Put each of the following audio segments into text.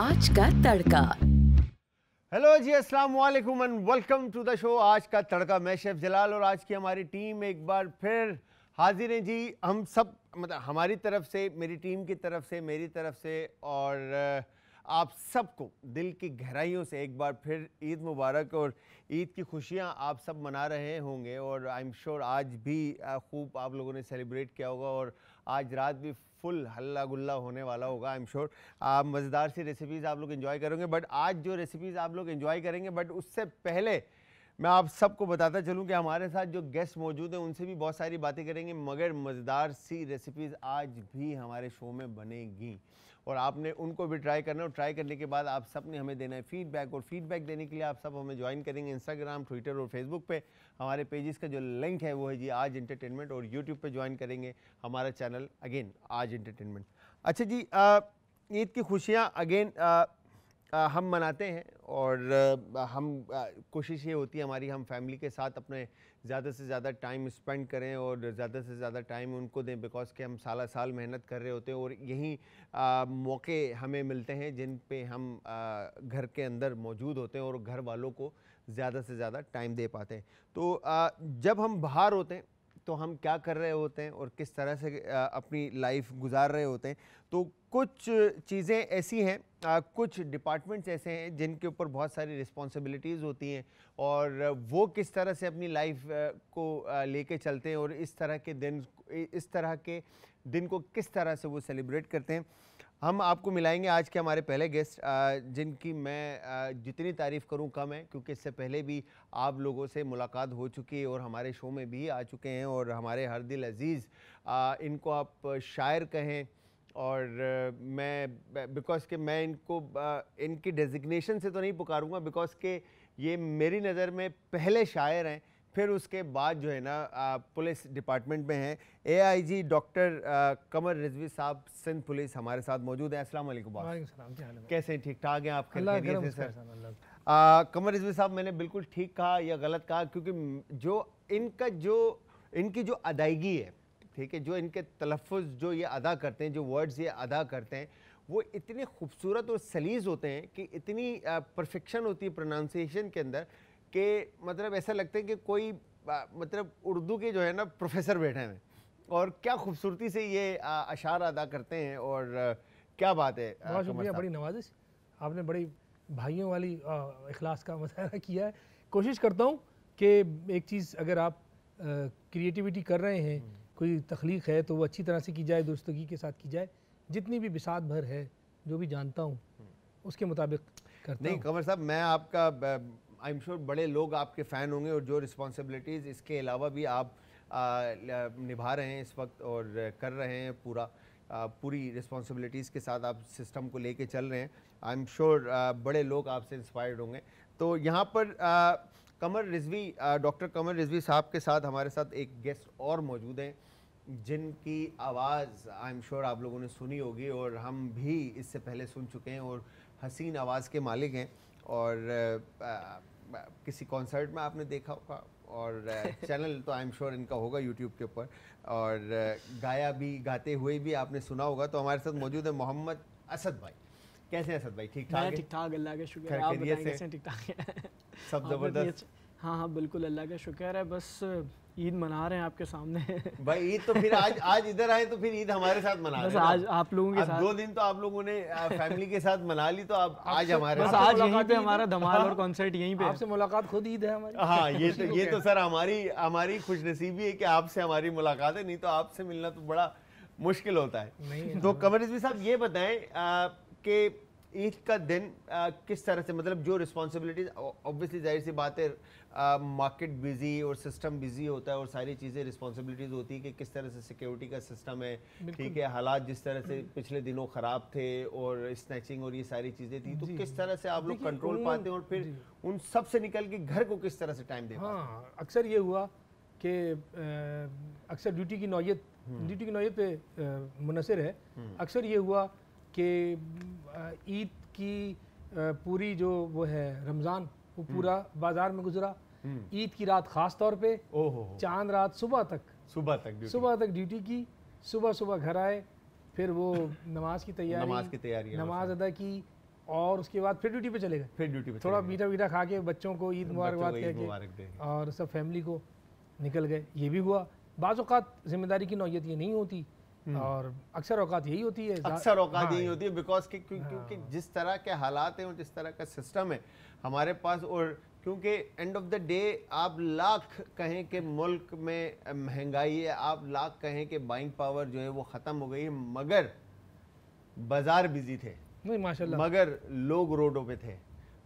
आज का तड़का हेलो जी अस्सलाम वालेकुम and welcome to the show आज का तड़का मैं शेफ जलाल और आज की हमारी टीम एक बार फिर हाजिर है जी हम सब मतलब हमारी तरफ से मेरी टीम की तरफ से मेरी तरफ से और आप सबको दिल की गहराइयों से एक बार फिर ईद मुबारक और ईद की खुशियां आप सब मना रहे होंगे और आई एम श्योर आज भी खूब आप लोगों ने सेलिब्रेट किया होगा और आज रात भी फुल हल्ला गुल्ला होने वाला होगा आई एम श्योर आप मज़ेदार सी रेसिपीज़ आप लोग इन्जॉय करेंगे बट आज जो रेसिपीज़ आप लोग इन्जॉय करेंगे बट उससे पहले मैं आप सबको बताता चलूँ कि हमारे साथ जो गेस्ट मौजूद हैं उनसे भी बहुत सारी बातें करेंगे मगर मज़ेदार सी रेसिपीज़ आज भी हमारे शो में बनेगी और आपने उनको भी ट्राई करना और ट्राई करने के बाद आप सब ने हमें देना है फीडबैक और फीडबैक देने के लिए आप सब हमें ज्वाइन करेंगे इंस्टाग्राम ट्विटर और फेसबुक पे हमारे पेजेस का जो लिंक है वो है जी आज इंटरटेनमेंट और यूट्यूब पर ज्वाइन करेंगे हमारा चैनल अगेन आज इंटरटेनमेंट अच्छा जी ईद की खुशियाँ अगेन हम मनाते हैं और हम कोशिश ये होती है हमारी हम फैमिली के साथ अपने ज़्यादा से ज़्यादा टाइम स्पेंड करें और ज़्यादा से ज़्यादा टाइम उनको दें बिकॉज़ के हम साल साल मेहनत कर रहे होते हैं और यही आ, मौके हमें मिलते हैं जिन पे हम आ, घर के अंदर मौजूद होते हैं और घर वालों को ज़्यादा से ज़्यादा टाइम दे पाते हैं तो आ, जब हम बाहर होते हैं तो हम क्या कर रहे होते हैं और किस तरह से अपनी लाइफ गुजार रहे होते हैं तो कुछ चीज़ें ऐसी हैं कुछ डिपार्टमेंट्स ऐसे हैं जिनके ऊपर बहुत सारी रिस्पॉन्सिबिलिटीज़ होती हैं और वो किस तरह से अपनी लाइफ को लेके चलते हैं और इस तरह के दिन इस तरह के दिन को किस तरह से वो सेलिब्रेट करते हैं हम आपको मिलाएंगे आज के हमारे पहले गेस्ट जिनकी मैं जितनी तारीफ़ करूं कम है क्योंकि इससे पहले भी आप लोगों से मुलाकात हो चुकी है और हमारे शो में भी आ चुके हैं और हमारे हर दिल अजीज़ इनको आप शायर कहें और मैं बिकॉज़ के मैं इनको इनकी डेजिग्नेशन से तो नहीं पुकारूंगा बिकॉज़ के ये मेरी नज़र में पहले शायर हैं फिर उसके बाद जो है ना पुलिस डिपार्टमेंट में है एआईजी डॉक्टर कमर रिजवी साहब सिंध पुलिस हमारे साथ मौजूद है अस्सलाम वालेकुम कैसे ठीक ठाक हैं आप सर कमर रिजवी साहब मैंने बिल्कुल ठीक कहा या गलत कहा क्योंकि जो इनका जो इनकी जो अदायगी है ठीक है जो इनके तलफ़ जो ये अदा करते हैं जो वर्ड्स ये अदा करते हैं वो इतने खूबसूरत और सलीस होते हैं कि इतनी परफेक्शन होती है प्रोनाउंसिएशन के अंदर कि मतलब ऐसा लगता है कि कोई मतलब उर्दू के जो है ना प्रोफेसर बैठे हैं और क्या खूबसूरती से ये अशार अदा करते हैं और क्या बात है बहुत शुक्रिया बड़ी नवाजिश आपने बड़ी भाइयों वाली अखलास का मुजाहरा किया है कोशिश करता हूँ कि एक चीज़ अगर आप क्रिएटिविटी कर रहे हैं हम्म। कोई तख्लीक है तो वो अच्छी तरह से की जाए दोस्तगी के साथ की जाए जितनी भी बिसात भर है जो भी जानता हूँ हम्म। उसके मुताबिक करता नहीं कमर साहब मैं आपका आई एम श्योर बड़े लोग आपके फ़ैन होंगे और जो रिस्पॉन्सिबिलिटीज़ इसके अलावा भी आप निभा रहे हैं इस वक्त और कर रहे हैं पूरा पूरी रिस्पॉन्सिबिलिटीज़ के साथ आप सिस्टम को लेके चल रहे हैं आई एम श्योर बड़े लोग आपसे इंस्पायर्ड होंगे तो यहाँ पर आ, कमर रिजवी डॉक्टर कमर रिजवी साहब के साथ हमारे साथ एक गेस्ट और मौजूद हैं जिनकी आवाज़ आई एम श्योर आप लोगों ने सुनी होगी और हम भी इससे पहले सुन चुके हैं और हसीन आवाज़ के मालिक हैं और आ, किसी कॉन्सर्ट में आपने देखा होगा और चैनल uh, तो आई एम श्योर इनका होगा यूट्यूब के ऊपर और uh, गाया भी गाते हुए भी आपने सुना होगा तो हमारे साथ मौजूद है मोहम्मद असद भाई कैसे असद भाई ठीक ठाक ठीक ठाक अल्लाह का शुक्र आप बताएं कैसे ठीक ठाक है सब जबरदस्त हाँ हाँ बिल्कुल अल्लाह का शुक्र है बस ईद मना रहे हैं आपके सामने भाई ईद तो फिर आज आज इधर आए तो फिर ईद हमारे साथ मना रहे हैं आज आप लोगों के साथ दो दिन तो आप लोगों ने फैमिली के साथ मना ली तो आप आज हमारे बस आज यहीं पे हमारा धमाल हाँ। और कॉन्सर्ट यहीं पे आपसे मुलाकात खुद ईद है हमारी हाँ ये तो ये तो सर हमारी हमारी खुशनसीबी है कि आपसे हमारी मुलाकात है नहीं तो आपसे मिलना तो बड़ा मुश्किल होता है तो कमर रिजवी साहब ये बताएं कि ईद का दिन आ, किस तरह से मतलब जो रिस्पॉन्सिबिलिटीज ऑब्वियसली जाहिर सी बात है मार्केट बिजी और सिस्टम बिजी होता है और सारी चीज़ें रिस्पॉन्सिबिलिटीज होती है कि किस तरह से सिक्योरिटी का सिस्टम है ठीक है हालात जिस तरह से पिछले दिनों ख़राब थे और स्नैचिंग और ये सारी चीज़ें थी तो किस तरह से आप लोग कंट्रोल पाते हैं और फिर उन सब से निकल के घर को किस तरह से टाइम दे हाँ अक्सर ये हुआ कि अक्सर ड्यूटी की नौीयत ड्यूटी हम्म। की नौीयत पर मुनसर है हम्म। अक्सर ये हुआ कि ईद की पूरी जो वो है रमज़ान वो हम्म। पूरा बाजार में गुजरा हम्म। ईद की रात खास तौर पे ओहो चांद रात सुबह तक सुबह तक सुबह तक ड्यूटी की सुबह सुबह घर आए फिर वो नमाज की तैयारी नमाज की तैयारी नमाज अदा की और उसके बाद फिर ड्यूटी पे चले गए फिर ड्यूटी पे थोड़ा मीठा वीठा खा के बच्चों को ईद मुबारकबाद कह के और सब फैमिली को निकल गए ये भी हुआ बाज़ात जिम्मेदारी की नौीयत ये नहीं होती हम्म। और अक्सर औकात यही होती है अक्सर औकात हाँ, यही होती है बिकॉज कि क्योंकि हाँ। जिस तरह के हालात हैं और जिस तरह का सिस्टम है हमारे पास और क्योंकि एंड ऑफ द डे आप लाख कहें कि मुल्क में महंगाई है आप लाख कहें कि बाइंग पावर जो है वो ख़त्म हो गई है मगर बाज़ार बिजी थे नहीं माशाल्लाह मगर लोग रोडों पे थे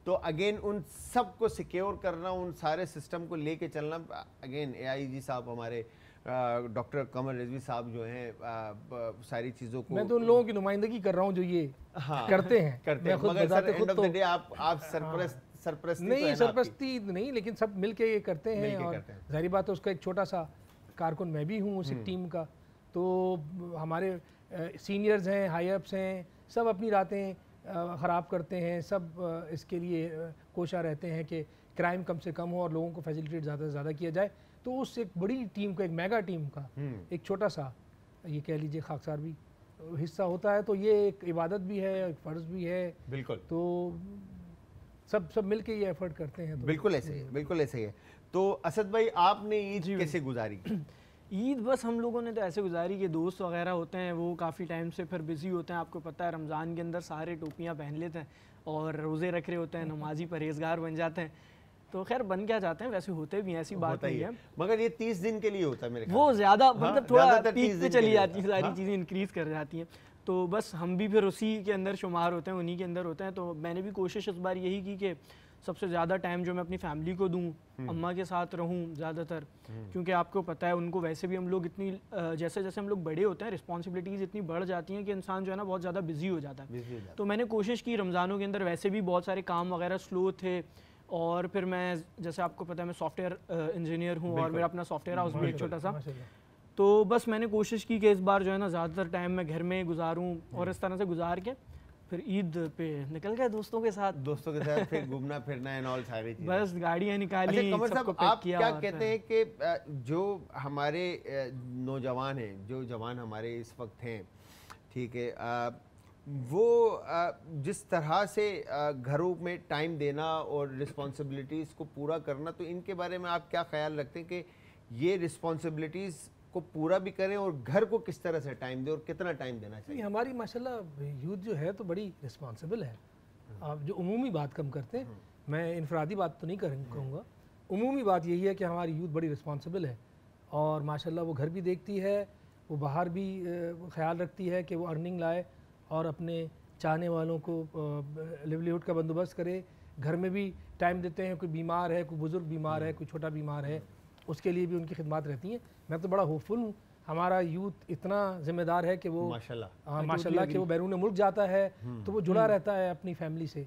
तो अगेन उन सब को सिक्योर करना उन सारे सिस्टम को लेके चलना अगेन एआईजी साहब हमारे डॉक्टर कमर रिजवी साहब जो हैं सारी चीज़ों को मैं तो उन लोगों की नुमाइंदगी कर रहा हूं जो ये हाँ, करते हैं करते हैं मगर सर खुद तो, आप आप सरप्रस्त हाँ, सरप्रस्ती तो नहीं तो सरप्रस्ती नहीं लेकिन सब मिल के ये करते हैं और जहरी बात है उसका एक छोटा सा कारकुन मैं भी हूँ उस हम्म। टीम का तो हमारे सीनियर्स हैं हाई अप्स हैं सब अपनी रातें ख़राब करते हैं सब इसके लिए कोशा रहते हैं कि क्राइम कम से कम हो और लोगों को फैसिलिटेट ज़्यादा से ज़्यादा किया जाए तो उस एक बड़ी टीम का एक मेगा टीम का हम्म। एक छोटा सा ये कह लीजिए खाकसार भी हिस्सा होता है तो ये एक इबादत भी है एक फ़र्ज़ भी है बिल्कुल तो सब सब मिलके ये एफर्ट करते हैं तो बिल्कुल ऐसे ही बिल्कुल ऐसे ही है तो असद भाई आपने ईद कैसे गुजारी ईद बस हम लोगों ने तो ऐसे गुजारी कि दोस्त वगैरह होते हैं वो काफ़ी टाइम से फिर बिज़ी होते हैं आपको पता है रमज़ान के अंदर सारे टोपियाँ पहन लेते हैं और रोज़े रख रहे होते हैं नमाजी परहेजगार बन जाते हैं तो खैर बन क्या जाते हैं वैसे होते भी हैं ऐसी बात नहीं है मगर ये तीस दिन के लिए होता है मेरे वो ज़्यादा हाँ, मतलब थोड़ा तीस पे चली जाती है सारी हाँ। चीज़ें इंक्रीज़ कर जाती हैं तो बस हम भी फिर उसी के अंदर शुमार होते हैं उन्हीं के अंदर होते हैं तो मैंने भी कोशिश इस बार यही की कि सबसे ज़्यादा टाइम जो मैं अपनी फैमिली को दूँ हम्म। अम्मा के साथ रहूँ ज़्यादातर हम्म। क्योंकि आपको पता है उनको वैसे भी हम लोग इतनी जैसे जैसे हम लोग बड़े होते हैं रिस्पॉन्सिबिलिटीज़ इतनी बढ़ जाती हैं कि इंसान जो है ना बहुत ज़्यादा बिजी हो जाता है तो मैंने कोशिश की रमज़ानों के अंदर वैसे भी बहुत सारे काम वगैरह स्लो थे और फिर मैं जैसे आपको पता है मैं सॉफ्टवेयर इंजीनियर uh, हूँ और मेरा अपना सॉफ्टवेयर हाउस भी एक छोटा सा तो बस मैंने कोशिश की कि इस बार जो है ना ज़्यादातर टाइम मैं घर में गुजारूँ और इस तरह से गुजार के फिर ईद पे निकल गए दोस्तों के साथ दोस्तों के साथ फिर घूमना फिरना एंड ऑल सारी चीज़ें बस गाड़ियाँ निकाली अच्छा, कमर साहब आप किया क्या कहते हैं कि जो हमारे नौजवान हैं जो जवान हमारे इस वक्त हैं ठीक है वो जिस तरह से घरों में टाइम देना और रिस्पॉन्सिबिलिटीज़ को पूरा करना तो इनके बारे में आप क्या ख्याल रखते हैं कि ये रिस्पॉन्सिबिलिटीज़ को पूरा भी करें और घर को किस तरह से टाइम दें और कितना टाइम देना चाहिए हमारी माशाल्लाह यूथ जो है तो बड़ी रिस्पॉन्सिबल है हम्म। आप जो अमूमी बात कम करते हैं हम्म। मैं इनफरादी बात तो नहीं हम्म। कहूँगा अमूमी बात यही है कि हमारी यूथ बड़ी रिस्पॉन्सिबल है और माशाला वो घर भी देखती है वो बाहर भी ख्याल रखती है कि वो अर्निंग लाए और अपने चाहने वालों को लिवलीहुड का बंदोबस्त करे घर में भी टाइम देते हैं कोई बीमार है कोई बुज़ुर्ग बीमार है हम्म। कोई छोटा बीमार है उसके लिए भी उनकी खिदमत रहती हैं मैं तो बड़ा होपफुल हूँ हमारा यूथ इतना जिम्मेदार है कि वो माशाल्लाह हाँ, हाँ, माशाल्लाह कि वो बैरून मुल्क जाता है हम्म। तो वो जुड़ा हम्म। रहता है अपनी फैमिली से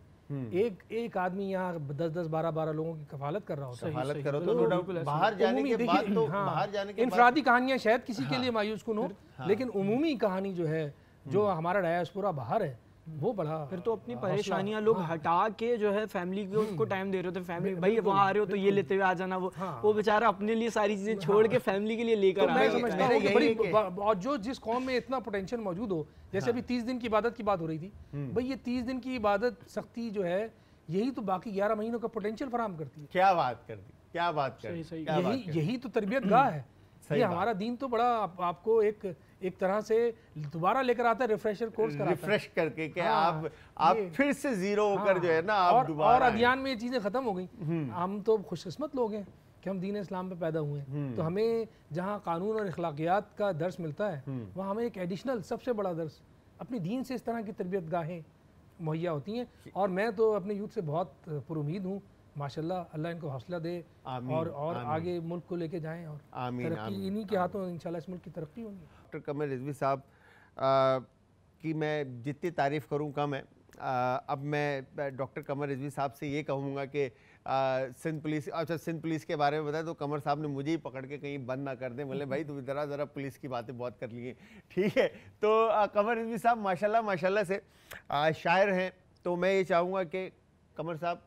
एक एक आदमी यहाँ दस दस बारह बारह लोगों की कफालत कर रहा होता है करो तो, तो हाँ, बाहर जाने के बाद तो बाहर जाने के इनफरादी कहानियाँ शायद किसी के लिए मायूस कन हो लेकिन उमूमी कहानी जो है जो हमारा डायस्पोरा बाहर है वो बड़ा फिर तो अपनी परेशानियां लोग हाँ। हटा के जो है फैमिली को उसको टाइम हम्म। दे रहे होते फैमिली भाई वहाँ आ रहे हो तो ये लेते हुए आ जाना वो हाँ। वो बेचारा अपने लिए सारी चीजें हाँ। छोड़ के फैमिली के लिए लेकर तो मैं और जो जिस कौम में इतना पोटेंशियल मौजूद हो जैसे हाँ। अभी तीस दिन की इबादत की बात हो रही थी हम्म। भाई ये तीस दिन की इबादत सख्ती जो है यही तो बाकी ग्यारह महीनों का पोटेंशियल फराम करती है क्या बात कर दी क्या बात कर यही यही तो तरबियत गाह है ये हमारा दिन तो बड़ा आपको एक एक तरह से दोबारा लेकर आता है रिफ्रेशर कोर्स कराता रिफ्रेश करके कि हाँ, आप आप फिर से जीरो हाँ। होकर हाँ, जो है ना आप और, और अज्ञान में ये चीज़ें ख़त्म हो गई हम्म। हम तो खुशकस्मत लोग हैं कि हम दीन इस्लाम पे पैदा हुए हैं हम्म। तो हमें जहाँ कानून और अखलाकियात का दर्स मिलता है हम्म। वहाँ हमें एक एडिशनल सबसे बड़ा दर्स अपनी दीन से इस तरह की तरबियत गाहें मुहैया होती हैं और मैं तो अपने यूथ से बहुत पुरुद हूँ माशाल्लाह अल्लाह इनको हौसला दे और और आगे मुल्क को लेके जाएं और तरक्की इन्हीं के हाथों इंशाल्लाह इस मुल्क की तरक्की होगी डॉक्टर कमल रिजवी साहब की मैं जितनी तारीफ़ करूँ कम है आ, अब मैं डॉक्टर कमर रिजवी साहब से ये कहूँगा कि सिंध पुलिस अच्छा सिंध पुलिस के बारे में बताया तो कमर साहब ने मुझे ही पकड़ के कहीं बंद ना कर दें बोले भाई तुम ज़रा ज़रा पुलिस की बातें बहुत कर ली हैं ठीक है तो आ, कमर रिजवी साहब माशाल्लाह माशाल्लाह से आ, शायर हैं तो मैं ये चाहूँगा कि कमर साहब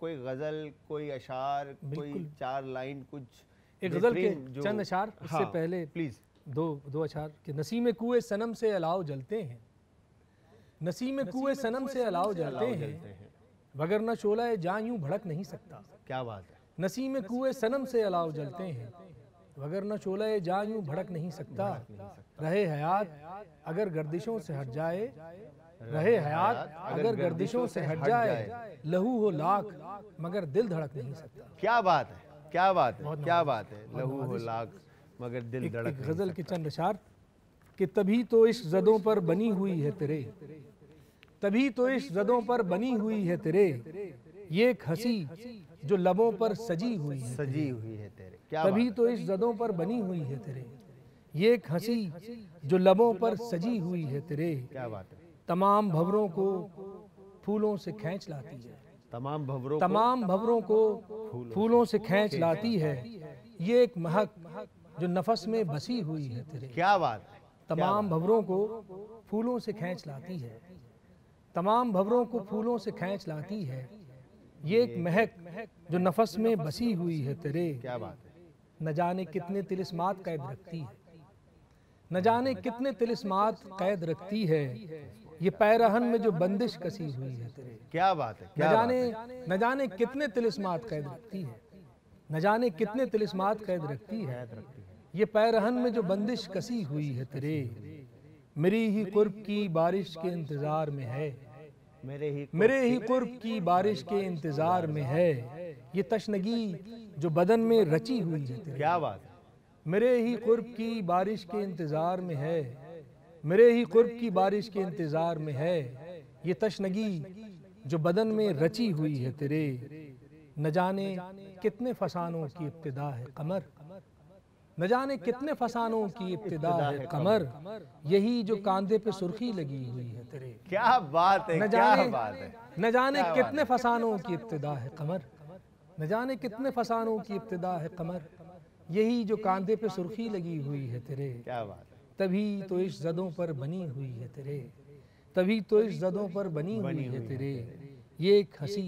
कोई गज़ल कोई अशार कोई चार लाइन कुछ एक गज़ल के चंद अशार हाँ, पहले प्लीज़ दो दो अचार कि नसीम कुए सनम से अलाव जलते हैं नसीम कुए सनम से अलाव जलते हैं वगर ना शोला जा यूं भड़क नहीं सकता क्या बात है नसीम कुए सनम से अलाव जलते हैं वगर ना शोला जा यूं भड़क नहीं सकता रहे हयात अगर गर्दिशों से हट जाए रहे हयात अगर गर्दिशों से हट जाए लहू हो लाख मगर दिल धड़क नहीं सकता क्या बात है क्या बात है क्या बात है लहू हो लाख मगर दिल एक, एक गजल के चंद अशार कि तभी तो इस जदों पर बनी हुई है तेरे तभी तो इस जदों पर बनी हुई है तेरे ये एक हसी जो लबों पर सजी हुई है सजी हुई है तेरे क्या तभी तो इस जदों पर बनी हुई है तेरे ये एक हसी जो लबों पर सजी हुई है तेरे क्या बात है तमाम भवरों को फूलों से खेच लाती है तमाम भवरों तमाम भवरों को फूलों से खेच लाती है ये एक महक जो नफस में बसी हुई है तेरे क्या बात तमाम भवरों को फूलों से खींच लाती है तमाम भवरों को फूलों से खींच लाती है ये एक महक जो नफस में बसी हुई है तेरे क्या बात न जाने कितने तिलिस्मात कैद रखती है न जाने कितने तिलिस्मात कैद रखती है ये पैरहन में जो बंदिश कसी हुई है तेरे क्या बात है क्या न जाने न जाने कितने तिलिस्मात कैद रखती है न जाने कितने तिलिस्मात कैद रखती है ये पैरहन में जो बंदिश कसी हुई है तेरे मेरी ही कुर्ब की बारिश के इंतजार में है मेरे ही मेरे ही कुर्ब की बारिश के इंतजार में है ये तशनगी जो बदन में रची हुई है तेरे क्या बात मेरे ही कुर्ब की बारिश के इंतजार में है मेरे ही कुर्ब की बारिश के इंतजार में है ये तशनगी जो बदन में रची हुई है तेरे न जाने कितने फसानों की इब्तदा है कमर न जाने कितने फसानों की इब्तदा है कमर यही जो कांधे पे सुर्खी लगी हुई है तेरे क्या बात है न जाने न जाने कितने फसानों की इब्तदा है कमर न जाने कितने फसानों की इब्तदा है कमर यही जो कांधे पे सुर्खी लगी हुई है तेरे क्या बात है तभी तो इस जदों पर बनी हुई है तेरे तभी तो इस जदों पर बनी हुई है तेरे ये एक हंसी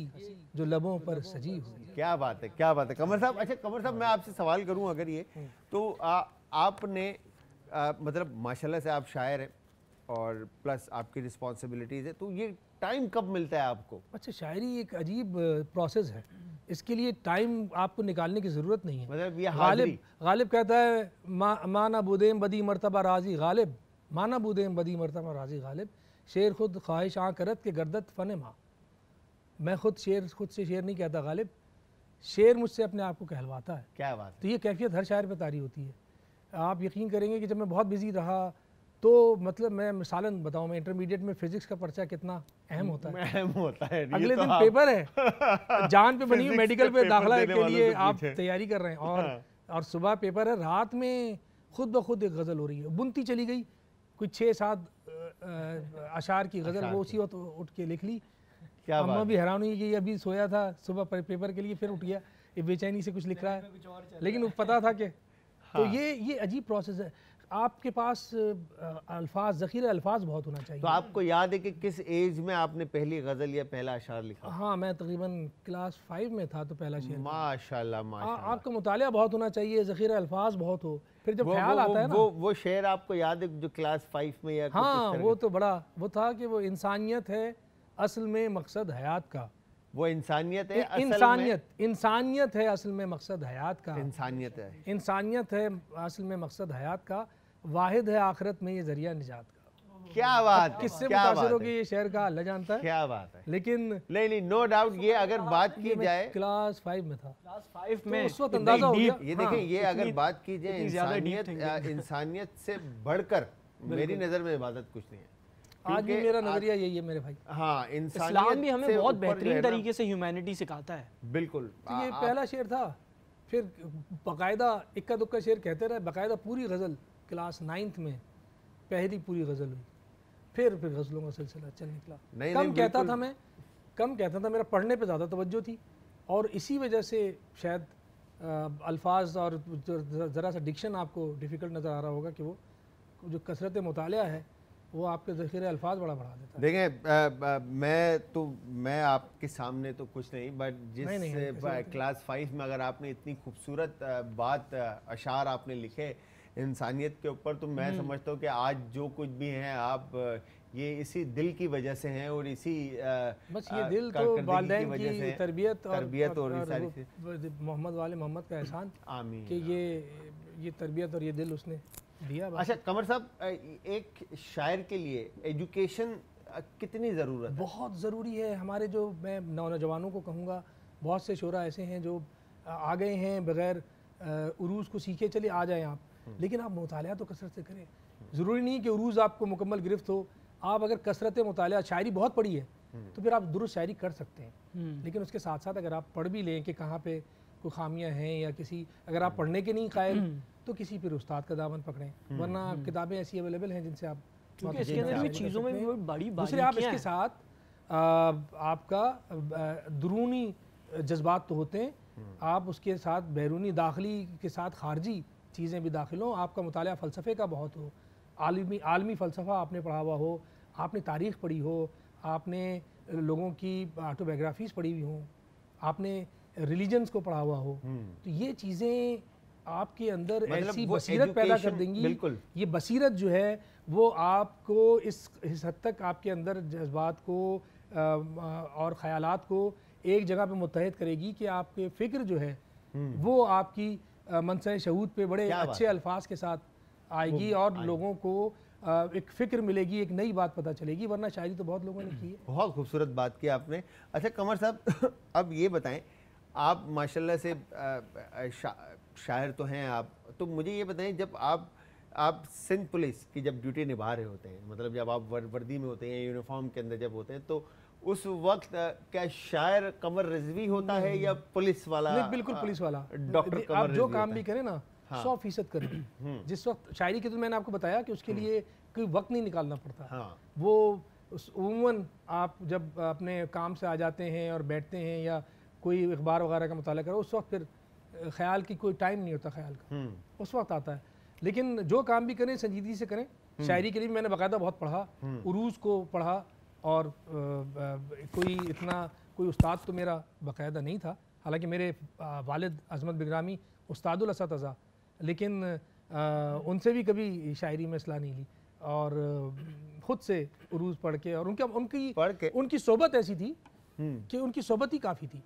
जो लबों पर सजी हुई क्या बात है क्या बात है कमर साहब अच्छा कमर साहब मैं आपसे सवाल करूं अगर ये हम्म। तो आ, आपने आ, मतलब माशाल्लाह से आप शायर हैं और प्लस आपकी रिस्पॉन्सिबिलिटीज़ है तो ये टाइम कब मिलता है आपको अच्छा शायरी एक अजीब प्रोसेस है इसके लिए टाइम आपको निकालने की ज़रूरत नहीं है मतलब ये गालिब गालिब कहता है मा माना बुदेम बदी मरतबा राजी गालिब माना बुदेम बदी मरतबा राजी गालिब शेर खुद ख्वाहिश आ करत के गर्दत फ़न माँ मैं खुद शेर खुद से शेर नहीं कहता गालिब शेर मुझसे अपने आप को कहलवाता है क्या बात है? तो ये कैफियत हर शायर पर तारी होती है आप यकीन करेंगे कि जब मैं बहुत बिजी रहा तो मतलब मैं मिसालन बताऊं मैं इंटरमीडिएट में फिजिक्स का पर्चा कितना अहम होता है अहम होता है अगले तो दिन हाँ। पेपर है जान पे बनी मेडिकल पे दाखला के लिए आप तैयारी कर रहे हैं और हाँ। और सुबह पेपर है रात में खुद ब खुद एक गज़ल हो रही है बुनती चली गई कुछ छः सात अशार की गज़ल वो उसी वक्त उठ के लिख ली क्या अम्मा भी हैरान हुई कि अभी सोया था सुबह पेपर के लिए फिर उठ गया ये बेचैनी से कुछ लिख रहा है लेकिन वो पता था कि हाँ। तो ये ये अजीब प्रोसेस है आपके पास अल्फाज ज़ख़ीरा अल्फाज बहुत होना चाहिए तो आपको याद है कि किस एज में आपने पहली गज़ल या पहला अशार लिखा हाँ मैं तकरीबन क्लास फाइव में था तो पहला शेर माशाल्लाह माशाल्लाह आपका मुताला बहुत होना चाहिए ज़ख़ीरा अल्फाज बहुत हो फिर जब ख्याल आता है ना वो वो शेर आपको याद है जो क्लास फाइव में या हाँ वो तो बड़ा वो था कि वो इंसानियत है असल में मकसद हयात का वो इंसानियत है इंसानियत इंसानियत है असल में मकसद हयात का इंसानियत है इंसानियत है असल में मकसद हयात का वाहिद है आखिरत में ये जरिया निजात का क्या बात किससे मुतासर होगी ये शहर का अल्लाह जानता है क्या बात है लेकिन नहीं नहीं नो डाउट ये अगर बात की जाए क्लास फाइव में था क्लास फाइव तो में उस वक्त अंदाजा हो गया ये देखिए ये हाँ, अगर बात की जाए इंसानियत इंसानियत से बढ़कर मेरी नज़र में इबादत कुछ नहीं है आज भी मेरा नजरिया यही है मेरे भाई हाँ इंसान भी हमें बहुत बेहतरीन तरीके से ह्यूमैनिटी सिखाता है बिल्कुल तो ये पहला शेर था फिर बाकायदा इक्का दुक्का शेर कहते रहे बाकायदा पूरी गज़ल क्लास नाइन्थ में पहली पूरी गज़ल हुई फिर फिर गज़लों का सिलसिला चल निकला नहीं, कम नहीं, कहता था मैं कम कहता था मेरा पढ़ने पे ज़्यादा तवज्जो थी और इसी वजह से शायद अल्फाज और ज़रा सा डिक्शन आपको डिफ़िकल्ट नज़र आ रहा होगा कि वो जो कसरत मताल है वो आपके जखीरे अल्फाज बड़ा बढ़ा देता देखें मैं तो मैं आपके सामने तो कुछ नहीं बट जिस नहीं, नहीं, नहीं, क्लास फाइव में अगर आपने इतनी खूबसूरत बात अशार आपने लिखे इंसानियत के ऊपर तो मैं हम्म। समझता हूँ कि आज जो कुछ भी हैं आप ये इसी दिल की वजह से हैं और इसी बस ये दिल तो वालदेन की, की तरबियत और तरबियत और, और, और मोहम्मद वाले मोहम्मद का एहसान आमीन कि ये ये तरबियत और ये दिल उसने दिया अच्छा कमर साहब एक शायर के लिए एजुकेशन कितनी ज़रूरत बहुत ज़रूरी है हमारे जो मैं नौजवानों को कहूँगा बहुत से शोरा ऐसे हैं जो आ गए हैं बगैर उरूज़ को सीखे चले आ जाए आप हम्म। लेकिन आप मुताल तो कसरत से करें ज़रूरी नहीं कि उरूज़ आपको मुकम्मल गिरफ्त हो आप अगर कसरत मुताल शायरी बहुत पढ़ी है हम्म। तो फिर आप दुरुस्त शायरी कर सकते हैं हम्म। लेकिन उसके साथ साथ अगर आप पढ़ भी लें कि कहाँ पर कोई खामियां हैं या किसी अगर आप पढ़ने के नहीं कायल हम्म। तो किसी फिर उस्ताद का दामन पकड़ें हम्म। वरना हम्म। किताबें ऐसी अवेलेबल हैं जिनसे आप इसके चीज़ों में बड़ी दूसरे आप इसके साथ आपका दरूनी जज्बात तो होते हैं आप उसके साथ बैरूनी दाखिली के साथ खारजी चीज़ें भी दाखिल हों आपका मुताल फ़लसफ़े का बहुत हो आलमी आलमी फ़लसफ़ा आपने पढ़ा हुआ हो आपने तारीख़ पढ़ी हो आपने लोगों की ऑटोबायोग्राफीज़ पढ़ी हुई हों आपने रिलीजन्स को पढ़ा हुआ हो हम्म। तो ये चीज़ें आपके अंदर मतलब ऐसी बसीरत पैदा कर देंगी बिल्कुल ये बसीरत जो है वो आपको इस, इस हद तक आपके अंदर जज्बात को आ, और ख्याल को एक जगह पे मुतहद करेगी कि आपके फ़िक्र जो है हम्म। वो आपकी मनसा शहूद पे बड़े अच्छे अल्फाज के साथ आएगी और आएगी। लोगों को एक फ़िक्र मिलेगी एक नई बात पता चलेगी वरना शायरी तो बहुत लोगों ने की है बहुत खूबसूरत बात की आपने अच्छा कमर साहब अब ये बताएं आप माशाल्लाह से शा, शायर तो हैं आप तो मुझे ये बताएं जब आप आप सिंध पुलिस की जब ड्यूटी निभा रहे होते हैं मतलब जब आप वर, वर्दी में होते हैं यूनिफॉर्म के अंदर जब होते हैं तो उस वक्त क्या शायर कमर रजवी होता है या पुलिस वाला नहीं बिल्कुल पुलिस वाला डॉक्टर आप जो काम भी करें ना हाँ। सौ फीसद करें हम्म। जिस वक्त शायरी के तो मैंने आपको बताया कि उसके हम्म। लिए कोई वक्त नहीं निकालना पड़ता हाँ। वो उमूमन आप जब अपने काम से आ जाते हैं और बैठते हैं या कोई अखबार वगैरह का मताल करो उस वक्त फिर ख्याल की कोई टाइम नहीं होता ख्याल का हम्म। उस वक्त आता है लेकिन जो काम भी करें संजीदगी से करें हम्म। शायरी के लिए मैंने बाकायदा बहुत पढ़ा हम्म। उरूज को पढ़ा और आ, आ, कोई इतना कोई उस्ताद तो मेरा बाकायदा नहीं था हालांकि मेरे वालद वालिद अजमत बिगरामी उस्तादुल असा लेकिन उनसे भी कभी शायरी में असलाह नहीं ली और खुद से उरूज पढ़ के और उनके उनकी पढ़ के उनकी सोबत ऐसी थी कि उनकी सोबत ही काफ़ी थी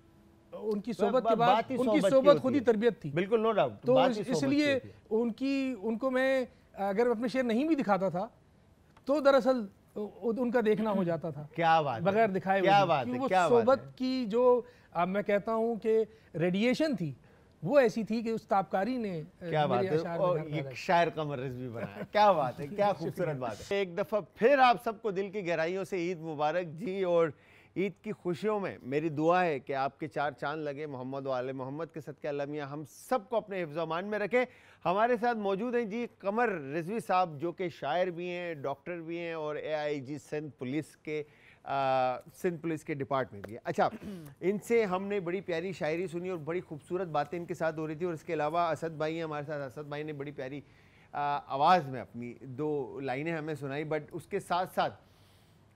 उनकी सोबत के बाद उनकी सोबत खुद ही तरबियत थी बिल्कुल नो डाउट तो इसलिए उनकी उनको मैं अगर अपने शेर नहीं भी दिखाता था तो दरअसल उनका देखना हो जाता था क्या बात बगैर दिखाए क्या बात वो क्या सोबत की जो मैं कहता हूँ कि रेडिएशन थी वो ऐसी थी कि उस तापकारी ने क्या बात है और ये शायर का मर्ज भी बनाया क्या बात है क्या खूबसूरत बात है एक दफ़ा फिर आप सबको दिल की गहराइयों से ईद मुबारक जी और ईद की खुशियों में मेरी दुआ है कि आपके चार चांद लगे मोहम्मद वाले मोहम्मद के सद के अलमिया हम सबको अपने हिफ्जमान में रखें हमारे साथ मौजूद हैं जी कमर रिजवी साहब जो कि शायर भी हैं डॉक्टर भी हैं और ए आई जी सिंध पुलिस के सिंध पुलिस के डिपार्टमेंट भी है अच्छा इनसे हमने बड़ी प्यारी शायरी सुनी और बड़ी खूबसूरत बातें इनके साथ हो रही थी और इसके अलावा असद भाई हैं हमारे साथ असद भाई ने बड़ी प्यारी आवाज़ में अपनी दो लाइनें हमें सुनाई बट उसके साथ साथ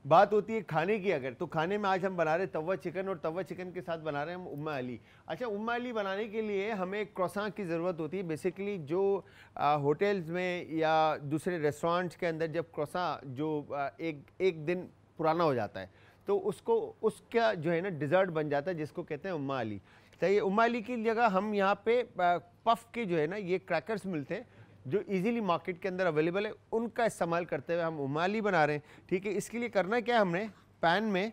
बात होती है खाने की अगर तो खाने में आज हम बना रहे तवा चिकन और तवा चिकन के साथ बना रहे हैं हम उम्मा अली अच्छा उम्मा अली बनाने के लिए हमें क्रोसां की ज़रूरत होती है बेसिकली जो आ, होटल्स में या दूसरे रेस्टोरेंट्स के अंदर जब क्रोसा जो आ, एक एक दिन पुराना हो जाता है तो उसको उसका जो है ना डिज़र्ट बन जाता है जिसको कहते हैं उम्मा अली चाहिए तो उम्मा अली की जगह हम यहाँ पे पफ के जो है ना ये क्रैकर्स मिलते हैं जो इजीली मार्केट के अंदर अवेलेबल है उनका इस्तेमाल करते हुए हम उमाली बना रहे हैं ठीक है इसके लिए करना क्या हमने पैन में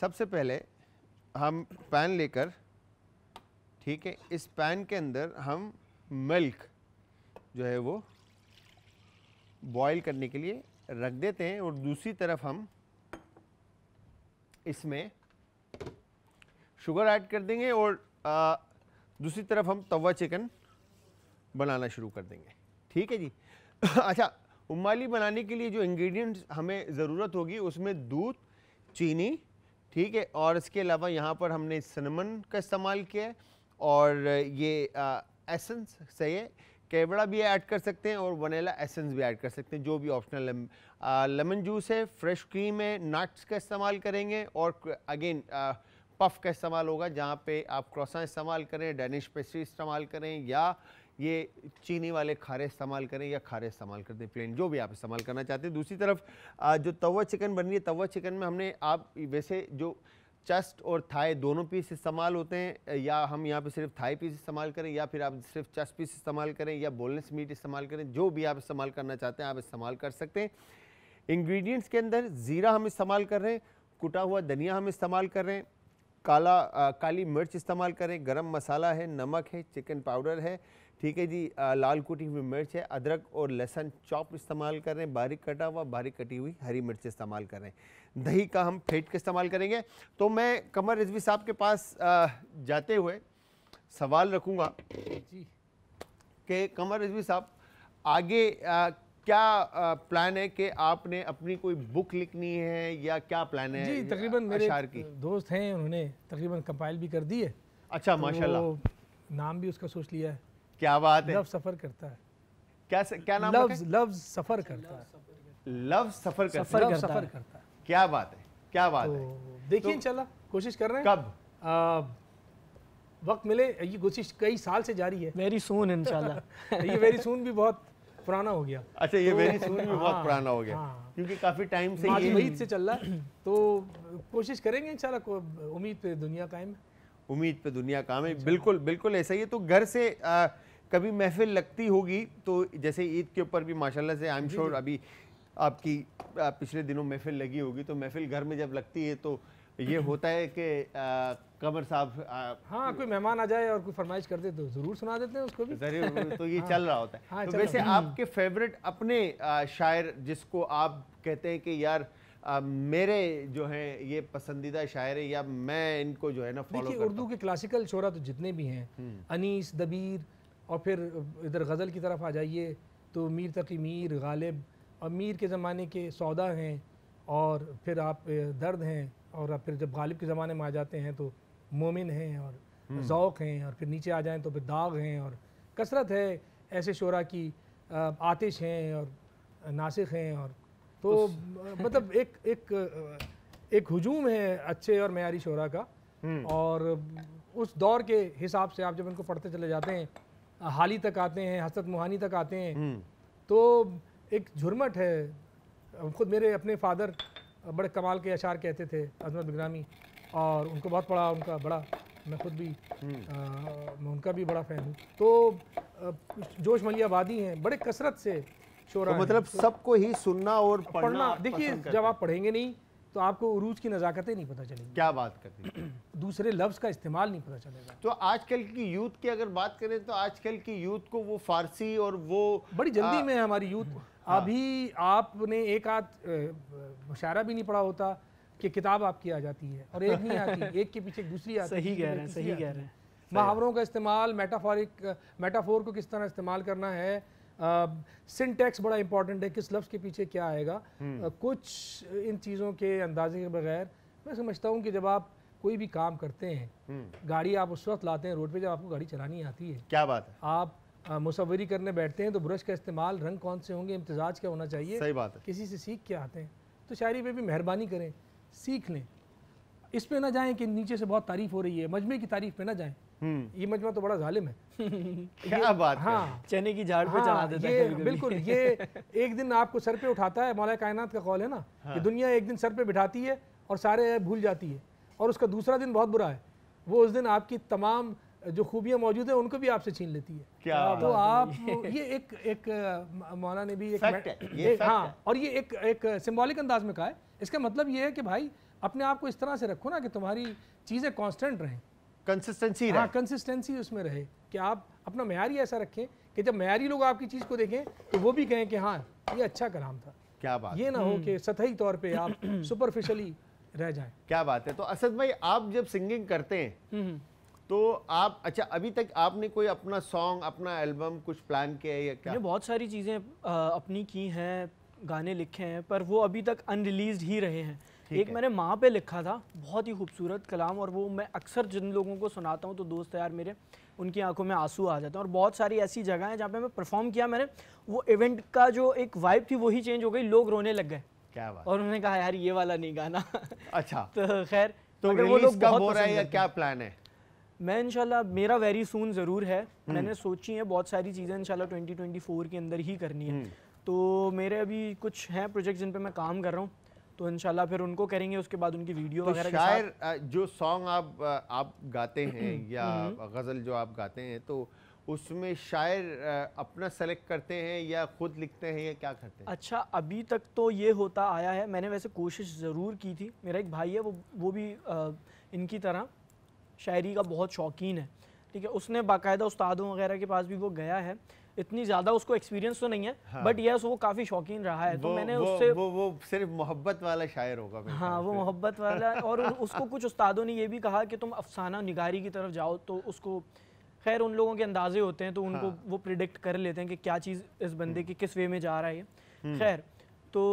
सबसे पहले हम पैन लेकर ठीक है इस पैन के अंदर हम मिल्क जो है वो बॉईल करने के लिए रख देते हैं और दूसरी तरफ हम इसमें शुगर ऐड कर देंगे और आ, दूसरी तरफ हम तवा चिकन बनाना शुरू कर देंगे ठीक है जी अच्छा उमाली बनाने के लिए जो इंग्रेडिएंट्स हमें ज़रूरत होगी उसमें दूध चीनी ठीक है और इसके अलावा यहाँ पर हमने सनमन का इस्तेमाल किया है और ये आ, एसेंस सही है केवड़ा भी ऐड कर सकते हैं और वनीला एसेंस भी ऐड कर सकते हैं जो भी ऑप्शनल लेम लेमन जूस है फ्रेश क्रीम है नट्स का इस्तेमाल करेंगे और अगेन पफ का इस्तेमाल होगा जहाँ पे आप क्रोसा इस्तेमाल करें डेनिश पेस्ट्री इस्तेमाल करें या ये चीनी वाले खारे इस्तेमाल करें या खारे इस्तेमाल कर दें प्लेन जो भी आप इस्तेमाल करना चाहते हैं दूसरी तरफ जो तवा चिकन बन रही है तवा चिकन में हमने आप वैसे जो चस्ट और थाई दोनों पीस इस्तेमाल होते हैं या हम यहाँ पे सिर्फ थाई पीस इस्तेमाल करें या फिर आप सिर्फ चेस्ट पीस इस्तेमाल करें या बोनलेस मीट इस्तेमाल करें जो भी आप इस्तेमाल करना चाहते हैं आप इस्तेमाल कर सकते हैं इंग्रेडिएंट्स के अंदर ज़ीरा हम इस्तेमाल कर रहे हैं कुटा हुआ धनिया हम इस्तेमाल कर रहे हैं काला आ, काली मिर्च इस्तेमाल करें गर्म मसाला है नमक है चिकन पाउडर है ठीक है जी आ, लाल कुटी हुई मिर्च है अदरक और लहसन चॉप इस्तेमाल कर रहे हैं बारीक कटा हुआ बारीक कटी हुई हरी मिर्च इस्तेमाल कर रहे हैं दही का हम फेंट के इस्तेमाल करेंगे तो मैं कमर रिजवी साहब के पास आ, जाते हुए सवाल रखूँगा कि कमर रिजवी साहब आगे आ, क्या प्लान है कि आपने अपनी कोई बुक लिखनी है या क्या प्लान है जी तकरीबन मेरे की दोस्त हैं उन्होंने तकरीबन कंपाइल भी कर दी है अच्छा तो माशाल्लाह नाम भी उसका सोच लिया है क्या बात है लव सफर करता है क्या स, क्या नाम लव लव सफर करता है लव सफर करता है करता, सफर करता है क्या बात है क्या बात है तो देखिए चला तो कोशिश कर रहे हैं कब वक्त मिले ये कोशिश कई साल से जारी है वेरी सून इंशाल्लाह ये वेरी सून भी बहुत पुराना हो गया अच्छा ये वेरी तो सून भी बहुत हाँ, पुराना हो गया हाँ। क्योंकि काफी टाइम से ये वही से चल रहा है तो कोशिश करेंगे इंशाल्लाह को उम्मीद पे दुनिया कायम उम्मीद पे दुनिया काम है बिल्कुल बिल्कुल ऐसा ही है तो घर से आ, कभी महफिल लगती होगी तो जैसे ईद के ऊपर भी माशाल्लाह से आई एम श्योर अभी आपकी आप पिछले दिनों महफिल लगी होगी तो महफिल घर में जब लगती है तो ये होता है कि कमर साहब हाँ कोई मेहमान आ जाए और कोई फरमाइश कर दे तो ज़रूर सुना देते हैं उसको भी तो ये हाँ। चल रहा होता है हाँ, तो वैसे आपके फेवरेट अपने शायर जिसको आप कहते हैं कि यार आ, मेरे जो हैं ये पसंदीदा शायर है या मैं इनको जो है ना फॉलो उर्दू के क्लासिकल शोरा तो जितने भी हैं हम्म। अनीस दबीर और फिर इधर गज़ल की तरफ आ जाइए तो मीर तकी मीर गालिब और मीर के ज़माने के सौदा हैं और फिर आप दर्द हैं और आप फिर जब गालिब के ज़माने में आ जाते हैं तो मोमिन हैं और ओक़ हम्म। हैं और फिर नीचे आ जाएँ तो फिर दाग हैं और कसरत है ऐसे शरा की आतिश हैं और नासिक हैं और तो, तो मतलब एक एक एक हजूम है अच्छे और मैारी शरा का हम्म। और उस दौर के हिसाब से आप जब इनको पढ़ते चले जाते हैं हाली तक आते हैं हसरत मोहानी तक आते हैं हम्म। तो एक झुरमट है ख़ुद मेरे अपने फादर बड़े कमाल के अशार कहते थे अजमत बिगरामी और उनको बहुत पढ़ा उनका बड़ा मैं खुद भी हम्म। आ, मैं उनका भी बड़ा फ़ैन हूँ तो जोश मलियाबादी हैं बड़े कसरत से शोरा तो मतलब तो सबको ही सुनना और पढ़ना, पढ़ना देखिए जब आप पढ़ेंगे नहीं तो आपको उरूज की नज़ाकतें नहीं पता चलेंगी क्या बात करती दी दूसरे लफ्ज़ का इस्तेमाल नहीं पता चलेगा तो आजकल की यूथ की अगर बात करें तो आजकल की यूथ को वो फारसी और वो बड़ी जल्दी आ, में है हमारी यूथ हाँ। अभी आपने एक आध मुशारा भी नहीं पढ़ा होता कि किताब आपकी आ जाती है और एक नहीं आती एक के पीछे दूसरी आती सही कह रहे हैं सही कह रहे हैं मुहावरों का इस्तेमाल मेटाफोरिक मेटाफोर को किस तरह इस्तेमाल करना है uh, बड़ा इंपॉर्टेंट है किस लफ्ज़ के पीछे क्या आएगा हम्म। कुछ इन चीज़ों के अंदाजे के बगैर मैं समझता हूँ कि जब आप कोई भी काम करते हैं हम्म। गाड़ी आप उस वक्त लाते हैं रोड पे जब आपको गाड़ी चलानी आती है क्या बात है आप आ, मुसवरी करने बैठते हैं तो ब्रश का इस्तेमाल रंग कौन से होंगे इम्तजाज क्या होना चाहिए सही बात है किसी से सीख के आते हैं तो शायरी पे भी मेहरबानी करें सीख लें इस पर ना जाएं कि नीचे से बहुत तारीफ़ हो रही है मजमे की तारीफ़ पे ना जाएं हम्म। ये मजमा तो बड़ा जालिम है क्या बात हाँ चने की झाड़ हाँ, पे चढ़ा देता ये, है बिल्कुल ये एक दिन आपको सर पे उठाता है मौला कायनात का कौल है ना हाँ। कि दुनिया एक दिन सर पे बिठाती है और सारे भूल जाती है और उसका दूसरा दिन बहुत बुरा है वो उस दिन आपकी तमाम जो खूबियां मौजूद है उनको भी आपसे छीन लेती है क्या तो आप ये एक एक मौला ने भी एक हाँ और ये एक एक सिम्बॉलिक अंदाज में कहा है इसका मतलब ये है कि भाई अपने आप को इस तरह से रखो ना कि तुम्हारी चीज़ें कॉन्स्टेंट रहें कंसिस्टेंसी हाँ कंसिस्टेंसी उसमें रहे कि आप अपना मैारी ऐसा रखें कि जब मैारी लोग आपकी चीज़ को देखें तो वो भी कहें कि हाँ ये अच्छा कलाम था क्या बात ये ना हो हम्म। कि सतही तौर पे आप सुपरफिशली रह जाएं क्या बात है तो असद भाई आप जब सिंगिंग करते हैं हम्म। तो आप अच्छा अभी तक आपने कोई अपना सॉन्ग अपना एल्बम कुछ प्लान किया है या क्या मैंने बहुत सारी चीज़ें अपनी की हैं गाने लिखे हैं पर वो अभी तक अनरिलीज ही रहे हैं एक मैंने माँ पे लिखा था बहुत ही खूबसूरत कलाम और वो मैं अक्सर जिन लोगों को सुनाता हूँ तो दोस्त यार मेरे उनकी आंखों में आंसू आ जाते हैं और बहुत सारी ऐसी जगह हैं जहाँ पे मैं परफॉर्म किया मैंने वो इवेंट का जो एक वाइब थी वही चेंज हो गई लोग रोने लग गए क्या बात और उन्होंने कहा यार ये वाला नहीं गाना अच्छा तो खैर तो वो लोग कब हो रहा है या क्या प्लान है मैं इंशाल्लाह मेरा वेरी सून ज़रूर है हम्म। मैंने सोची है बहुत सारी चीज़ें इंशाल्लाह 2024 के अंदर ही करनी है हम्म। तो मेरे अभी कुछ हैं प्रोजेक्ट जिन पे मैं काम कर रहा हूँ तो इनशाला फिर उनको करेंगे उसके बाद उनकी वीडियो तो वगैरह शायर जो सॉन्ग आप आप गाते हैं हम्म, या हम्म। गज़ल जो आप गाते हैं तो उसमें शायर अपना सेलेक्ट करते हैं या खुद लिखते हैं या क्या करते हैं अच्छा अभी तक तो ये होता आया है मैंने वैसे कोशिश ज़रूर की थी मेरा एक भाई है वो वो भी इनकी तरह शायरी का बहुत शौकीन है ठीक है उसने बाकायदा उस्तादों वगैरह के पास भी वो गया है इतनी ज्यादा उसको एक्सपीरियंस तो नहीं है हाँ। बट यस वो काफी शौकीन रहा है तो मैंने वो, उससे वो वो सिर्फ मोहब्बत वाला शायर होगा हाँ वो मोहब्बत वाला और उसको कुछ उस्तादों ने ये भी कहा कि तुम अफसाना निगारी की तरफ जाओ तो उसको खैर उन लोगों के अंदाजे होते हैं तो उनको हाँ। वो प्रिडिक्ट कर लेते हैं कि क्या चीज़ इस बंदे की हम्म। किस वे में जा रहा है हम्म। खैर तो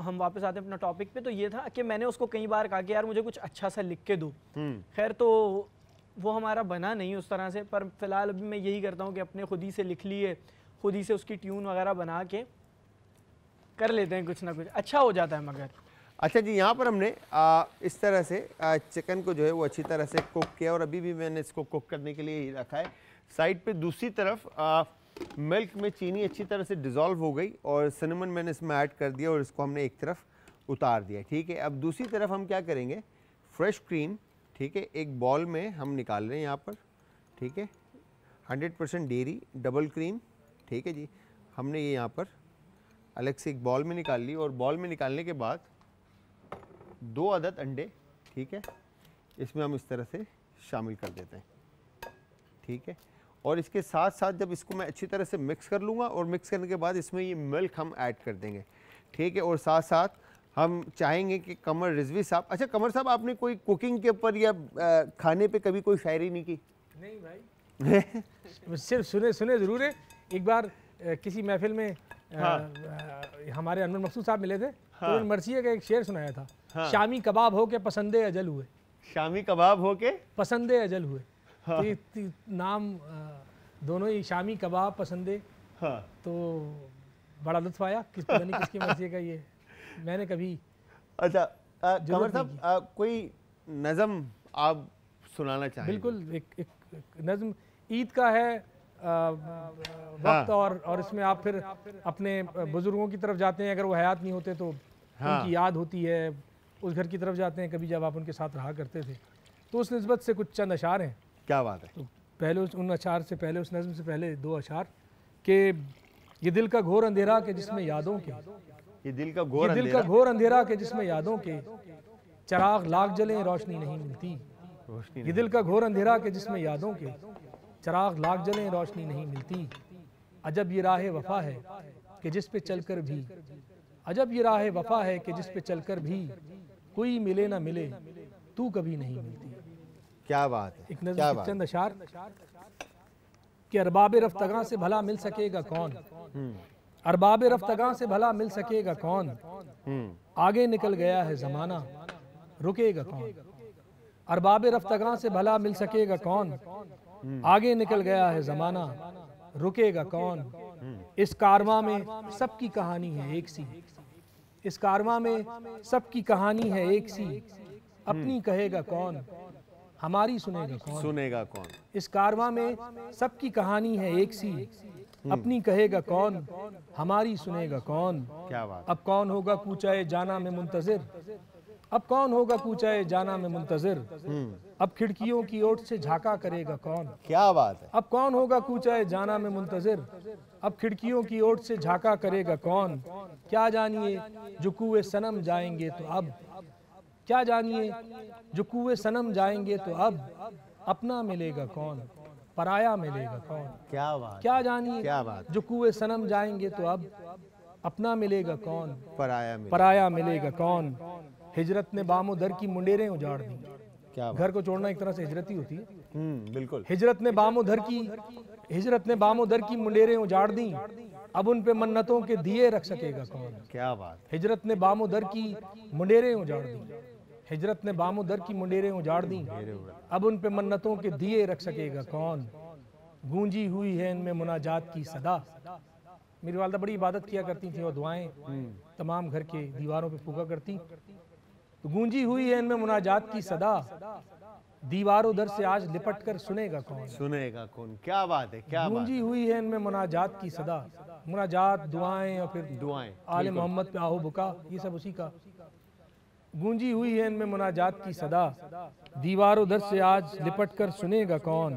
हम वापस आते हैं अपना टॉपिक पे तो ये था कि मैंने उसको कई बार कहा कि यार मुझे कुछ अच्छा सा लिख के दो हम्म। खैर तो वो हमारा बना नहीं उस तरह से पर फ़िलहाल अभी मैं यही करता हूँ कि अपने खुद ही से लिख लिए खुद ही से उसकी ट्यून वगैरह बना के कर लेते हैं कुछ ना कुछ अच्छा हो जाता है मगर अच्छा जी यहाँ पर हमने आ, इस तरह से आ, चिकन को जो है वो अच्छी तरह से कुक किया और अभी भी मैंने इसको कुक करने के लिए ही रखा है साइड पे दूसरी तरफ आ, मिल्क में चीनी अच्छी तरह से डिज़ोल्व हो गई और सिनेमन मैंने इसमें ऐड कर दिया और इसको हमने एक तरफ उतार दिया ठीक है अब दूसरी तरफ हम क्या करेंगे फ्रेश क्रीम ठीक है एक बॉल में हम निकाल रहे हैं यहाँ पर ठीक है 100 परसेंट डेरी डबल क्रीम ठीक है जी हमने ये यहाँ पर अलग से एक बॉल में निकाल ली और बॉल में निकालने के बाद दो अदद अंडे ठीक है इसमें हम इस तरह से शामिल कर देते हैं ठीक है और इसके साथ साथ जब इसको मैं अच्छी तरह से मिक्स कर लूँगा और मिक्स करने के बाद इसमें ये मिल्क हम ऐड कर देंगे ठीक है और साथ साथ हम चाहेंगे कि कमर रिजवी साहब अच्छा कमर साहब आपने कोई कुकिंग के ऊपर या खाने पे कभी कोई शायरी नहीं की नहीं भाई सिर्फ सुने सुने ज़रूर है एक बार किसी महफिल में हाँ। हमारे अनवर मकसूद साहब मिले थे तो हाँ। तो मरसिया का एक शेर सुनाया था हाँ। शामी कबाब हो के पसंदे अजल हुए शामी कबाब हो के पसंदे अजल हुए हाँ। ती, तो ती, नाम दोनों ही शामी कबाब पसंदे हाँ। तो बड़ा लुत्फ आया किस पता नहीं किसकी मर्जी का ये मैंने कभी अच्छा कमर साहब कोई नज़म आप सुनाना चाहें बिल्कुल एक, एक, एक नज़म ईद का है आ, वक्त हाँ। और और इसमें आप फिर अपने बुज़ुर्गों की तरफ जाते हैं अगर वो हयात नहीं होते तो हाँ। उनकी याद होती है उस घर की तरफ जाते हैं कभी जब आप उनके साथ रहा करते थे तो उस नस्बत से कुछ चंद अशार हैं क्या बात है तो पहले उस उन अशार से पहले उस नज़म से पहले दो अशार के ये दिल का घोर अंधेरा के जिसमें यादों के ये दिल का घोर दिल का घोर अंधेरा के जिसमें यादों के चराग लाख जले रोशनी नहीं मिलती रोशनी ये दिल का घोर अंधेरा के जिसमें यादों के चराग लाख जले रोशनी नहीं मिलती अजब ये राह वफा है कि जिस पे चलकर भी अजब ये राह वफा है कि जिस पे चलकर भी कोई मिले ना मिले तू कभी नहीं मिलती क्या बात है एक नजर चंद अशार के अरबाब रफ्तगा से भला मिल सकेगा कौन हम्म। अरबाब रफ्तगा से भला मिल सकेगा कौन आगे निकल गया है जमाना रुकेगा कौन अरबाब रफ्तगा से भला मिल सकेगा कौन आगे निकल गया है जमाना रुकेगा कौन इस कारवा में सबकी कहानी है एक सी इस कारवा में सबकी कहानी है एक सी अपनी कहेगा कौन हमारी सुनेगा कौन सुनेगा कौन इस कारवा में सबकी कहानी है एक सी हम्म। अपनी कहेगा कौन हमारी सुनेगा कौन क्या बात अब कौन होगा पूछाए जाना में मुंतजिर अब कौन होगा पूछाए जाना में मुंतजिर हम्म। अब खिड़कियों की ओट से झाका करेगा कौन क्या बात है अब कौन होगा पूछाए जाना में मुंतजिर अब खिड़कियों की ओट से झाका करेगा कौन क्या जानिए जो कुए सनम जाएंगे तो अब क्या जानिए जो कुए सनम जाएंगे तो अब अपना मिलेगा कौन पराया मिलेगा कौन क्या बात क्या जानिए क्या बात जो कुएं सनम जाएंगे तो अब अपना मिलेगा कौन पराया मिलेगा। पराया मिलेगा कौन हिजरत ने बामो दर की मुंडेरें उजाड़ दी क्या घर को छोड़ना एक तरह से हिजरत ही होती है हम्म, बिल्कुल हिजरत ने बामो दर की हिजरत ने बामो दर की मुंडेरें उजाड़ दी अब उन पे मन्नतों के दिए रख सकेगा कौन क्या बात हिजरत ने बामो दर की मुंडेरें उजाड़ दी हिजरत ने बामुदर की मुंडेरें उजाड़ दी अब उन पे मन्नतों के दिए रख सकेगा कौन गूंजी हुई है इनमें मुनाजात की सदा मेरी वालदा बड़ी इबादत किया करती थी और दुआएं तमाम घर के दीवारों पे फूका करती तो गूंजी हुई है इनमें मुनाजात की सदा दीवार दर से आज लिपट कर सुनेगा कौन सुनेगा कौन क्या बात है क्या गूंजी हुई है इनमें मुनाजात की सदा मुनाजात दुआएं और फिर दुआएं आले मोहम्मद पे आहो बुका ये सब उसी का गूंजी हुई है इनमें मुनाजात की सदा दीवारों दर से आज लिपट कर सुनेगा कौन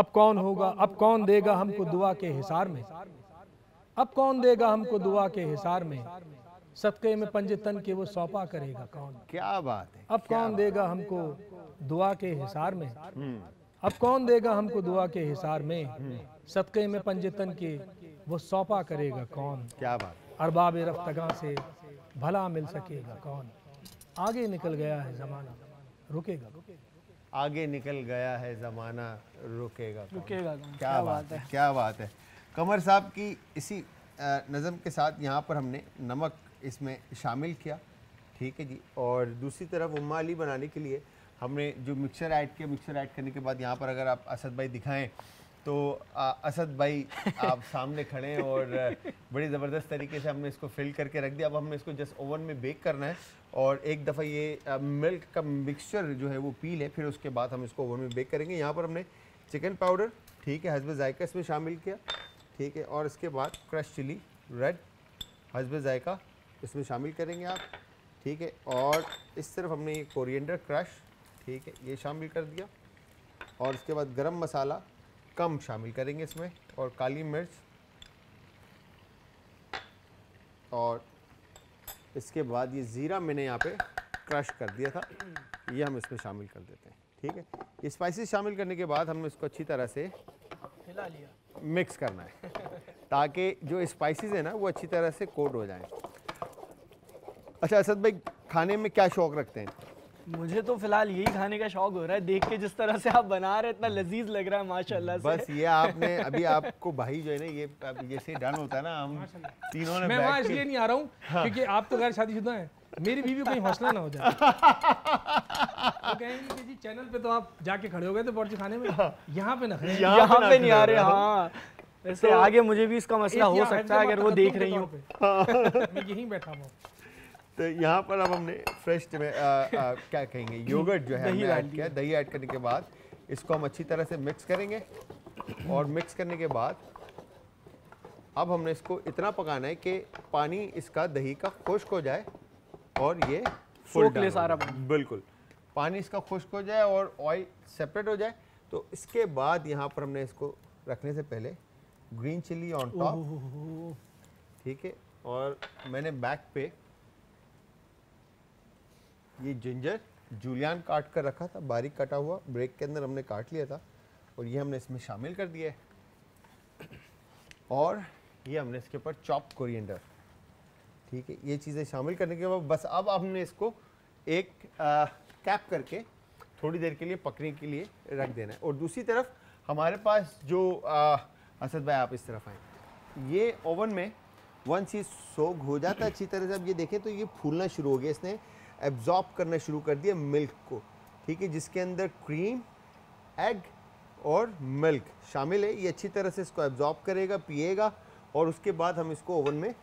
अब कौन होगा अब कौन देगा हमको दुआ के हिसार में अब कौन देगा हमको दुआ के हिसार में सदके में पंजे तन के वो सौंपा करेगा कौन क्या बात है अब कौन देगा हमको दुआ के हिसार में हम्म। अब कौन देगा हमको दुआ के हिसार में हम्म। सदके में पंजे तन के वो सौंपा करेगा कौन क्या बात अरबाब रफ्तगा से भला मिल सकेगा कौन आगे निकल गया है ज़माना रुकेगा आगे निकल गया है ज़माना रुकेगा रुकेगा क्या बात है क्या बात है कमर साहब की इसी नज़म के साथ यहाँ पर हमने नमक इसमें शामिल किया ठीक है जी और दूसरी तरफ उम्मा अली बनाने के लिए हमने जो मिक्सर ऐड किया मिक्सर ऐड करने के बाद यहाँ पर अगर आप असद भाई दिखाएं तो आ, असद भाई आप सामने खड़े हैं और बड़ी ज़बरदस्त तरीके से हमने इसको फिल करके रख दिया अब हमने इसको जस्ट ओवन में बेक करना है और एक दफ़ा ये आ, मिल्क का मिक्सचर जो है वो पी लें फिर उसके बाद हम इसको ओवन में बेक करेंगे यहाँ पर हमने चिकन पाउडर ठीक है हसबे जायका इसमें शामिल किया ठीक है और इसके बाद क्रश चिली रेड हसबे जायका इसमें शामिल करेंगे आप ठीक है और इस तरफ हमने ये कोरिएंडर क्रश ठीक है ये शामिल कर दिया और इसके बाद गरम मसाला कम शामिल करेंगे इसमें और काली मिर्च और इसके बाद ये ज़ीरा मैंने यहाँ पे क्रश कर दिया था ये हम इसमें शामिल कर देते हैं ठीक है स्पाइसेस शामिल करने के बाद हमने इसको अच्छी तरह से हिला लिया मिक्स करना है ताकि जो स्पाइसेस है ना वो अच्छी तरह से कोट हो जाएं अच्छा असद भाई खाने में क्या शौक़ रखते हैं मुझे तो फिलहाल यही खाने का शौक हो रहा है देख के जिस तरह से आप बना रहे इतना लजीज लग रहा है माशाल्लाह से बस ये आपने अभी आपको भाई जो है ना ये जैसे डन होता है ना हम तीनों ने मैं वहां इसलिए नहीं आ रहा हूँ हाँ। क्योंकि आप तो गैर शादीशुदा है मेरी बीवी कोई हौसला ना हो जाए तो कहेंगे कि जी चैनल पे तो आप जाके खड़े हो गए थे पौड़ी खाने में हाँ। यहाँ पे ना यहाँ पे नहीं आ रहे हाँ वैसे तो आगे मुझे भी इसका मसला हो सकता है अगर वो देख रही हूँ हाँ। यही बैठा हुआ तो यहाँ पर अब हमने फ्रेश आ, आ, क्या कहेंगे योगर्ट जो है दही ऐड किया दही ऐड करने के बाद इसको हम अच्छी तरह से मिक्स करेंगे और मिक्स करने के बाद अब हमने इसको इतना पकाना है कि पानी इसका दही का खुश्क हो जाए और ये फुल सारा बिल्कुल पानी इसका खुश्क हो जाए और ऑयल सेपरेट हो जाए तो इसके बाद यहाँ पर हमने इसको रखने से पहले ग्रीन चिली ऑन टॉप ठीक है और मैंने बैक पे ये जिंजर जूलियान काट कर रखा था बारीक कटा हुआ ब्रेक के अंदर हमने काट लिया था और ये हमने इसमें शामिल कर दिया है और ये हमने इसके ऊपर चॉप कोरिएंडर ठीक है ये चीज़ें शामिल करने के बाद बस अब हमने इसको एक आ, कैप करके थोड़ी देर के लिए पकने के लिए रख देना है और दूसरी तरफ हमारे पास जो आ, असद भाई आप इस तरफ आए ये ओवन में वंस ये सोग हो जाता अच्छी तरह से अब ये देखें तो ये फूलना शुरू हो गया इसने एब्ज़ॉर्ब करना शुरू कर दिया मिल्क को ठीक है जिसके अंदर क्रीम एग और मिल्क शामिल है ये अच्छी तरह से इसको एब्ज़ॉर्ब करेगा पिएगा और उसके बाद हम इसको ओवन में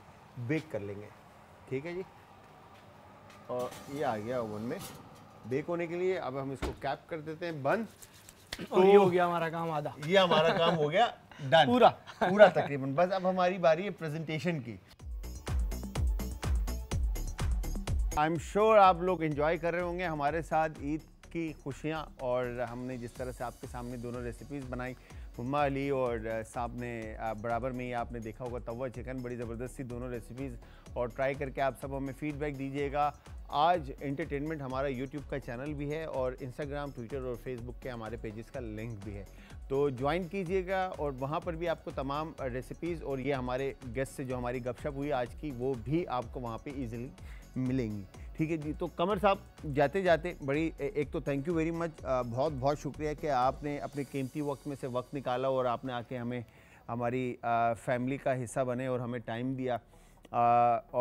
बेक कर लेंगे ठीक है जी और ये आ गया ओवन में बेक होने के लिए अब हम इसको कैप कर देते हैं बंद तो ये हो गया हमारा काम आधा ये हमारा काम हो गया डन पूरा पूरा तकरीबन बस अब हमारी बारी है प्रेजेंटेशन की आई एम श्योर आप लोग इन्जॉय कर रहे होंगे हमारे साथ ईद की खुशियाँ और हमने जिस तरह से आपके सामने दोनों रेसिपीज़ बनाई हुमा अली और साहब ने बराबर में ही आपने देखा होगा तवा चिकन बड़ी ज़बरदस्ती दोनों रेसिपीज़ और ट्राई करके आप सब हमें फ़ीडबैक दीजिएगा आज एंटरटेनमेंट हमारा यूट्यूब का चैनल भी है और इंस्टाग्राम ट्विटर और फेसबुक के हमारे पेजेस का लिंक भी है तो ज्वाइन कीजिएगा और वहाँ पर भी आपको तमाम रेसिपीज़ और ये हमारे गेस्ट से जो हमारी गपशप हुई आज की वो भी आपको वहाँ पर ईज़िली मिलेंगी ठीक है जी तो कमर साहब जाते जाते बड़ी एक तो थैंक यू वेरी मच बहुत बहुत शुक्रिया कि आपने अपने कीमती वक्त में से वक्त निकाला और आपने आके हमें हमारी फैमिली का हिस्सा बने और हमें टाइम दिया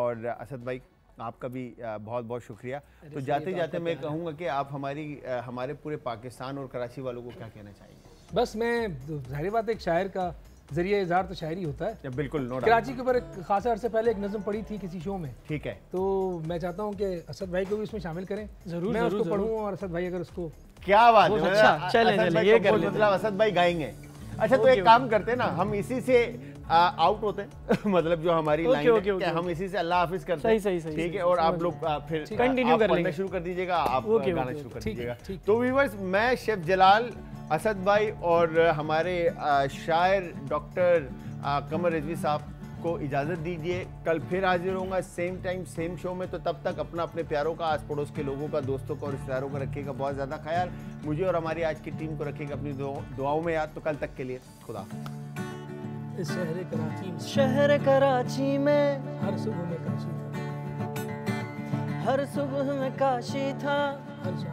और असद भाई आपका भी बहुत बहुत शुक्रिया तो जाते जाते मैं तो- कहूँगा कि आप हमारी हमारे पूरे पाकिस्तान और कराची वालों को क्या कहना चाहेंगे बस मैं जाहिर बात एक शायर का जरिए इजहार तो शायरी होता है बिल्कुल नो कराची के ऊपर एक खासा अरसे पहले एक नज़म पड़ी थी किसी शो में ठीक है तो मैं चाहता हूँ कि असद भाई को भी इसमें शामिल करें जरूर मैं उसको पढ़ूँ और असद भाई अगर उसको क्या बात है अच्छा चलें ये मतलब असद भाई गाएंगे अच्छा तो एक काम करते हैं ना हम इसी से आउट होते हैं मतलब जो हमारी लाइन है कि हम इसी से अल्लाह हाफिज करते हैं सही सही ठीक है और आप लोग फिर कंटिन्यू कर शुरू कर दीजिएगा आप गाना शुरू कर दीजिएगा तो व्यूवर्स मैं शेफ जलाल असद भाई और हमारे शायर डॉक्टर कमर रिजवी साहब को इजाज़त दीजिए कल फिर हाजिर होगा सेम टाइम सेम शो में तो तब तक अपना अपने प्यारों का आस पड़ोस के लोगों का दोस्तों का और रिश्तेदारों का रखिएगा बहुत ज़्यादा ख्याल मुझे और हमारी आज की टीम को रखिएगा अपनी दुआओं में याद तो कल तक के लिए खुदा शहर कराची में शहर कराची में हर सुबह में काशी था हर सुबह में काशी था हर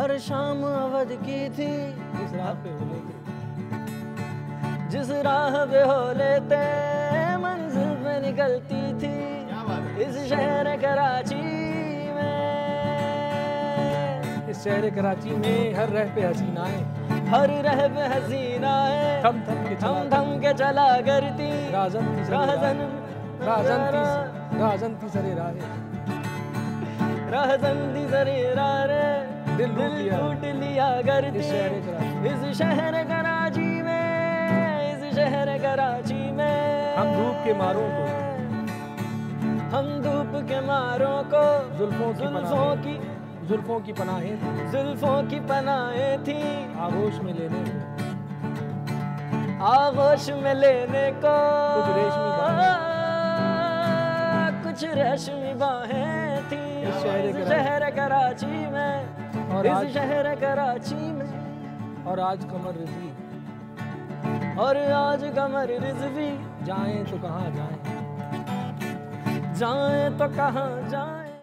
हर शाम अवध की थी जिस राह पे हो लेते जिस राह पे हो लेते मंजिल में निकलती थी इस शहर कराची में इस शहर कराची में हर रह पे है हर रह पे हसीना है थम थम के थम थम के चला करती राजन राजन राजन राजन ती सरे राजन ती सरे दिल लूट लिया करती इस शहर कराची में इस शहर कराची में हम धूप के मारों को हम धूप के मारो को जुल्फों की जुल्फों की जुल्फों की पनाहें थी जुल्फों की पनाहें थी आगोश में लेने को आगोश में लेने को कुछ रेशमी बाहें थी शहर कराची और इस शहर कराची में और आज कमर रिजवी और आज कमर रिजवी जाए तो कहाँ जाए जाए तो कहाँ जाए